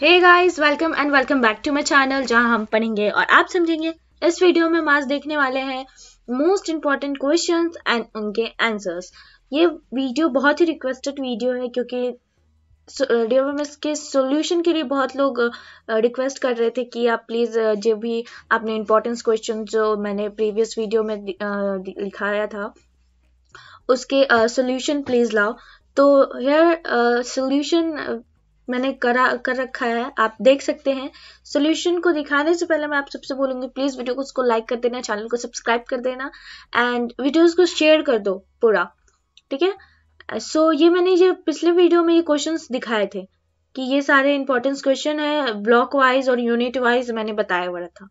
Hey guys welcome and welcome back to my channel जहां हम पढ़ेंगे और आप समझेंगे इस वीडियो में हम आज देखने वाले हैं मोस्ट इम्पॉर्टेंट क्वेश्चन एंड उनके आंसर्स ये वीडियो बहुत ही रिक्वेस्टेड वीडियो है क्योंकि डीओएमएस के सॉल्यूशन के लिए बहुत लोग रिक्वेस्ट uh, कर रहे थे कि आप प्लीज़ uh, जो भी आपने इम्पोर्टेंस क्वेश्चन जो मैंने प्रीवियस वीडियो में uh, लिखाया था उसके सोल्यूशन प्लीज़ लाओ तो हेयर सोल्यूशन मैंने करा कर रखा है आप देख सकते हैं सोल्यूशन को दिखाने से पहले मैं आप सबसे बोलूंगी प्लीज वीडियो को उसको लाइक कर देना चैनल को सब्सक्राइब कर देना एंड वीडियोज को शेयर कर दो पूरा ठीक है सो ये मैंने ये पिछले वीडियो में ये क्वेश्चन दिखाए थे कि ये सारे इंपॉर्टेंस क्वेश्चन है ब्लॉक वाइज और यूनिट वाइज मैंने बताया हुआ था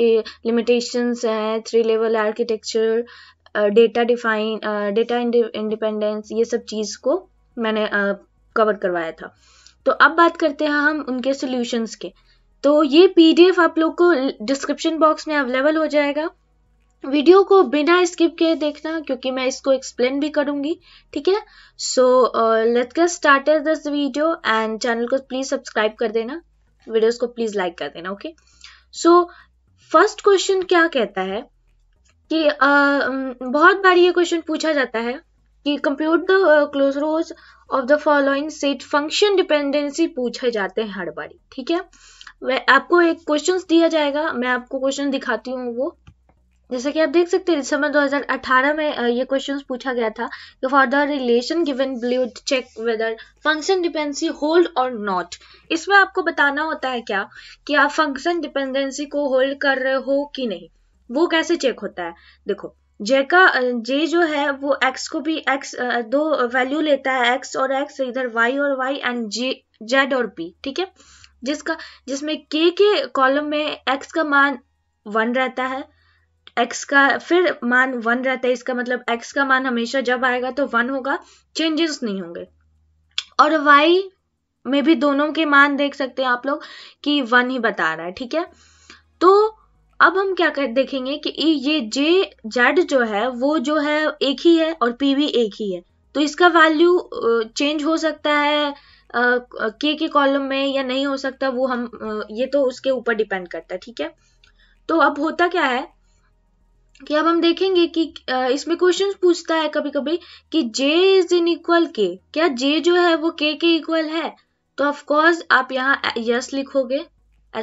कि लिमिटेशंस है three level architecture data define data independence ये सब चीज़ को मैंने कवर uh, करवाया था तो अब बात करते हैं हम उनके सोल्यूशंस के तो ये पीडीएफ आप लोग को डिस्क्रिप्शन बॉक्स में अवेलेबल हो जाएगा वीडियो को बिना स्किप किए देखना क्योंकि मैं इसको एक्सप्लेन भी करूंगी ठीक है so let's get started this video and channel को प्लीज सब्सक्राइब कर देना वीडियोस को प्लीज लाइक कर देना ओके सो फर्स्ट क्वेश्चन क्या कहता है कि uh, um, बहुत बार ये क्वेश्चन पूछा जाता है compute the closure of the following set function dependency पूछे जाते हैं हर बारी ठीक है वह आपको एक क्वेश्चन दिया जाएगा मैं आपको क्वेश्चन दिखाती हूँ वो जैसे कि आप देख सकते हैं दिसंबर 2018 में uh, ये क्वेश्चन पूछा गया था कि for the relation given below check whether function dependency hold और नॉट इसमें आपको बताना होता है क्या कि आप फंक्शन डिपेंडेंसी को होल्ड कर रहे हो कि नहीं वो कैसे चेक होता है देखो जे का जे जो है वो एक्स को भी एक्स दो वैल्यू लेता है एक्स और एक्स इधर वाई और वाई एंड जे जेड और पी ठीक है जिसका जिसमें के के कॉलम में एक्स का मान वन रहता है एक्स का फिर मान वन रहता है इसका मतलब एक्स का मान हमेशा जब आएगा तो वन होगा चेंजेस नहीं होंगे और वाई में भी दोनों के मान देख सकते हैं आप लोग कि वन ही बता रहा है ठीक है तो अब हम क्या कर देखेंगे कि ये जे जेड जो है वो जो है एक ही है और पी भी एक ही है तो इसका वैल्यू चेंज हो सकता है के के कॉलम में या नहीं हो सकता वो हम ये तो उसके ऊपर डिपेंड करता है ठीक है तो अब होता क्या है कि अब हम देखेंगे कि इसमें क्वेश्चन पूछता है कभी कभी कि जे इज इन इक्वल के क्या जे जो है वो के के इक्वल है तो ऑफकोर्स आप यहाँ यस लिखोगे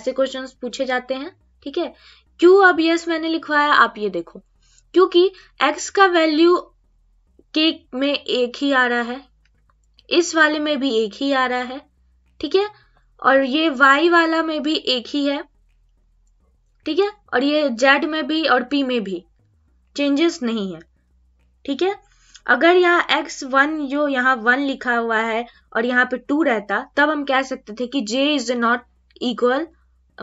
ऐसे क्वेश्चन पूछे जाते हैं ठीक है क्यों अब यस मैंने लिखवाया आप ये देखो क्योंकि x का वैल्यू के में एक ही आ रहा है इस वाले में भी एक ही आ रहा है ठीक है और ये y वाला में भी एक ही है ठीक है और ये z में भी और p में भी चेंजेस नहीं है ठीक है अगर यहाँ x वन जो यहाँ वन लिखा हुआ है और यहाँ पे टू रहता तब हम कह सकते थे कि j इज नॉट इक्वल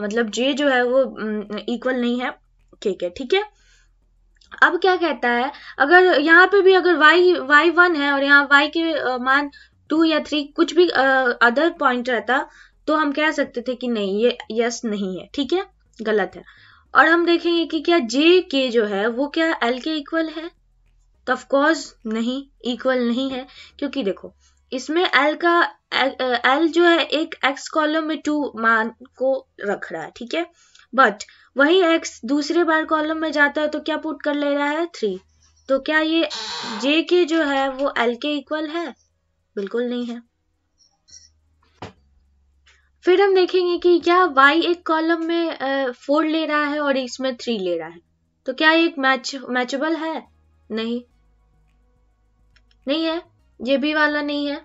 मतलब जे जो है वो इक्वल नहीं है के के ठीक है अब क्या कहता है अगर यहाँ पे भी अगर वाई वाई वन है और यहाँ वाई के मान टू या थ्री कुछ भी अदर पॉइंट रहता तो हम कह सकते थे कि नहीं ये यस नहीं है ठीक है गलत है और हम देखेंगे कि क्या जे के जो है वो क्या एल के इक्वल है तो ऑफकोर्स नहीं इक्वल नहीं है क्योंकि देखो इसमें एल का एल जो है एक एक्स कॉलम में टू मान को रख रहा है ठीक है बट वही एक्स दूसरे बार कॉलम में जाता है तो क्या पुट कर ले रहा है थ्री तो क्या ये जे के जो है वो एल के इक्वल है बिल्कुल नहीं है फिर हम देखेंगे कि क्या वाई एक कॉलम में फोर ले रहा है और इसमें थ्री ले रहा है तो क्या ये मैच मैचेबल है नहीं नहीं है ये भी वाला नहीं है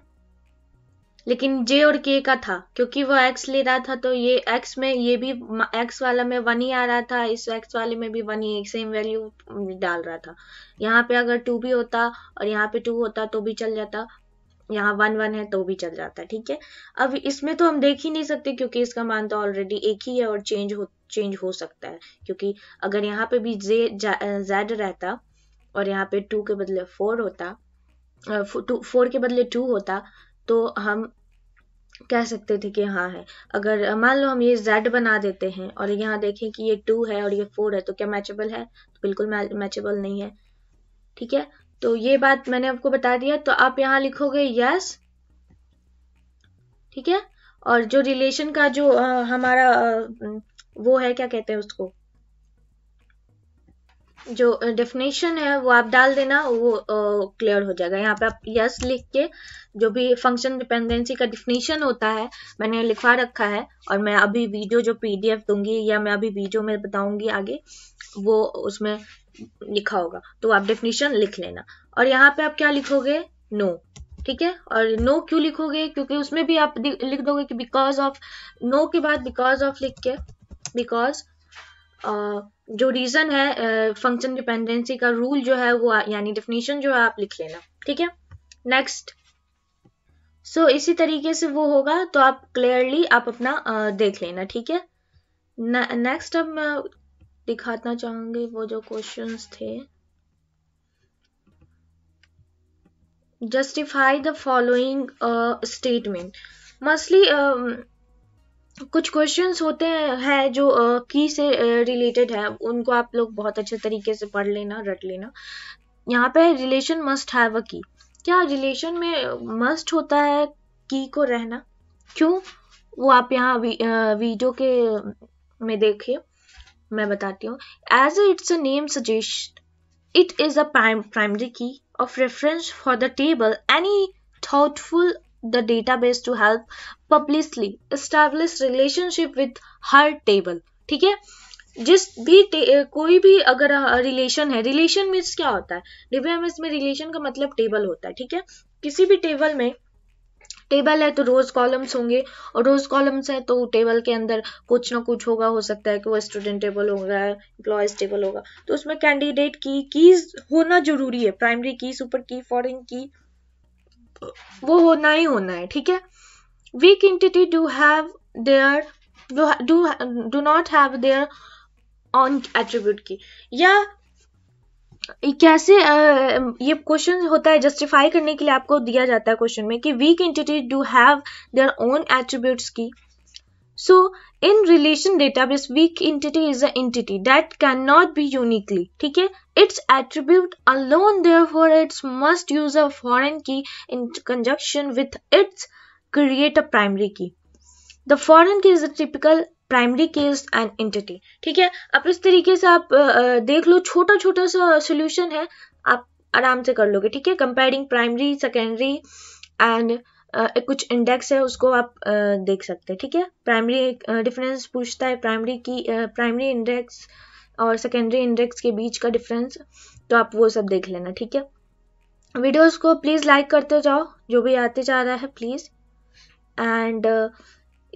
लेकिन जे और के का था क्योंकि वो एक्स ले रहा था तो ये एक्स में ये भी एक्स वाला में वन ही आ रहा था इस एक्स वाले में भी वन ही सेम वैल्यू डाल रहा था यहाँ पे अगर टू भी होता और यहाँ पे टू होता तो भी चल जाता यहाँ वन वन है तो भी चल जाता ठीक है अब इसमें तो हम देख ही नहीं सकते क्योंकि इसका मान तो ऑलरेडी एक ही है और चेंज हो चेंज हो सकता है क्योंकि अगर यहाँ पे भी जे जेड रहता और यहाँ पे टू के बदले फोर होता फोर के बदले टू होता तो हम कह सकते थे कि हाँ है अगर मान लो हम ये जेड बना देते हैं और यहाँ देखें कि ये टू है और ये फोर है तो क्या मैचेबल है तो बिल्कुल मैचेबल नहीं है ठीक है तो ये बात मैंने आपको बता दिया तो आप यहाँ लिखोगे यस ठीक है और जो रिलेशन का जो आ, हमारा आ, वो है क्या कहते हैं उसको जो डेफिनेशन है वो आप डाल देना वो क्लियर हो जाएगा यहाँ पे आप यस लिख के जो भी फंक्शन डिपेंडेंसी का डिफिनेशन होता है मैंने लिखवा रखा है और मैं अभी वीडियो जो पीडीएफ दूंगी या मैं अभी वीडियो में बताऊंगी आगे वो उसमें लिखा होगा तो आप डेफिनेशन लिख लेना और यहाँ पे आप क्या लिखोगे नो no. ठीक है और नो no क्यों लिखोगे क्योंकि उसमें भी आप लिख दोगे कि बिकॉज ऑफ नो के बाद बिकॉज ऑफ लिख के बिकॉज जो रीज़न है फंक्शन डिपेंडेंसी का रूल जो है वो यानी डिफिनीशन जो है आप लिख लेना ठीक है नेक्स्ट सो इसी तरीके से वो होगा तो आप क्लियरली आप अपना देख लेना ठीक है नेक्स्ट अब मैं दिखाना चाहूंगी वो जो क्वेश्चंस थे justify the following statement mostly कुछ क्वेश्चंस होते हैं जो की से रिलेटेड है उनको आप लोग बहुत अच्छे तरीके से पढ़ लेना रट लेना यहाँ पे रिलेशन मस्ट हैव अ की क्या रिलेशन में मस्ट होता है की को रहना क्यों वो आप यहाँ वी, वीडियो के में देखिए मैं बताती हूँ as it's a name suggest it is a primary key of reference for the table any thoughtful the database to help publicly establish relationship with her table ठीक है जिस भी कोई भी अगर रिलेशन है रिलेशन मीन्स क्या होता है डीबीएमएस में रिलेशन का मतलब टेबल होता है ठीक है किसी भी टेबल में टेबल है तो रोज कॉलम्स होंगे और रोज कॉलम्स हैं तो टेबल के अंदर कुछ ना कुछ होगा हो सकता है कि वो स्टूडेंट टेबल होगा एम्प्लॉयज टेबल होगा तो उसमें कैंडिडेट की कीज होना जरूरी है प्राइमरी की सुपर की फॉरेन की वो होना ही होना है ठीक है weak entity do have their do do not have their own attribute की या कैसे ये क्वेश्चन होता है जस्टिफाई करने के लिए आपको दिया जाता है क्वेश्चन में कि weak entity do have their own attributes की so in relation database weak entity is a entity that cannot be uniquely theek hai its attribute alone therefore it must use a foreign key in conjunction with its create a primary key the foreign key is a typical primary case and entity ठीक है अब इस तरीके से आप देख लो छोटा छोटा सा सोल्यूशन है आप आराम से कर लोगे ठीक है कंपेयरिंग प्राइमरी सेकेंडरी एंड कुछ इंडेक्स है उसको आप देख सकते हैं ठीक है प्राइमरी डिफरेंस पूछता है प्राइमरी की प्राइमरी इंडेक्स और सेकेंडरी इंडेक्स के बीच का डिफरेंस तो आप वो सब देख लेना ठीक है वीडियोस को प्लीज़ लाइक करते जाओ जो भी आते जा रहा है प्लीज़ एंड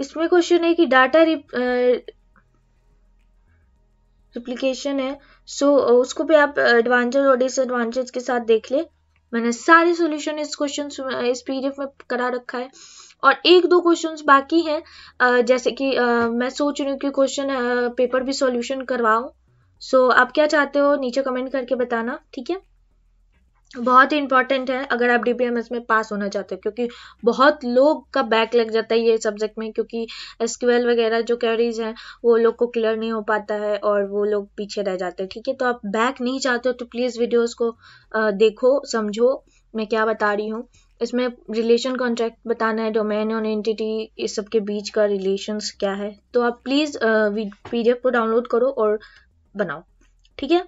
इसमें क्वेश्चन है कि डाटा रिप्लीकेशन है सो so, उसको भी आप एडवांटेज और डिसएडवांटेज के साथ देख ले मैंने सारे सोल्यूशन इस क्वेश्चन इस पीडीएफ में करा रखा है और एक दो क्वेश्चंस बाकी हैं जैसे कि मैं सोच रही हूँ कि क्वेश्चन पेपर भी सॉल्यूशन करवाऊँ सो आप क्या चाहते हो नीचे कमेंट करके बताना ठीक है बहुत ही इंपॉर्टेंट है अगर आप डी में पास होना चाहते हो क्योंकि बहुत लोग का बैक लग जाता है ये सब्जेक्ट में क्योंकि एस वगैरह जो कैरीज हैं वो लोग को क्लियर नहीं हो पाता है और वो लोग पीछे रह जाते हैं ठीक है तो आप बैक नहीं चाहते हो तो प्लीज़ वीडियोस को देखो समझो मैं क्या बता रही हूँ इसमें रिलेशन कॉन्ट्रैक्ट बताना है डोमेन और एंटिटी इस सब के बीच का रिलेशन क्या है तो आप प्लीज़ पी को डाउनलोड करो और बनाओ ठीक है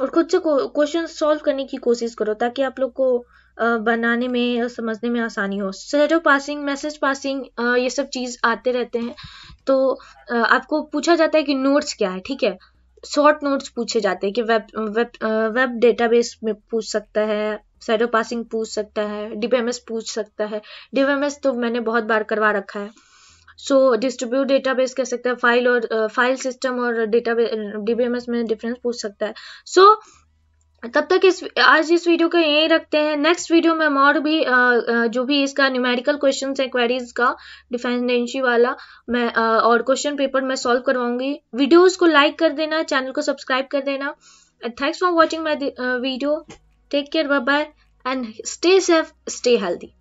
और खुद से क्वेश्चन सॉल्व करने की कोशिश करो ताकि आप लोग को बनाने में और समझने में आसानी हो सेटो पासिंग मैसेज पासिंग ये सब चीज़ आते रहते हैं तो आपको पूछा जाता है कि नोट्स क्या है ठीक है शॉर्ट नोट्स पूछे जाते हैं कि वेब वेब वेब डेटाबेस में पूछ सकता है सैडो पासिंग पूछ सकता है डीबीएमएस पूछ सकता है डीबीएमएस तो मैंने बहुत बार करवा रखा है सो डिस्ट्रीब्यूट डेटाबेस कह सकता है फाइल और फाइल सिस्टम और डेटाबेस डीबीएमएस में डिफरेंस पूछ सकता है सो so, तब तक इस आज इस वीडियो को यहीं रखते हैं नेक्स्ट वीडियो में हम और भी आ, जो भी इसका न्यूमेरिकल क्वेश्चन है क्वेरीज का डिफेंडेंसी वाला मैं आ, और क्वेश्चन पेपर मैं सॉल्व करवाऊंगी वीडियोस को लाइक कर देना चैनल को सब्सक्राइब कर देना thanks for watching my video take care bye bye and stay safe stay healthy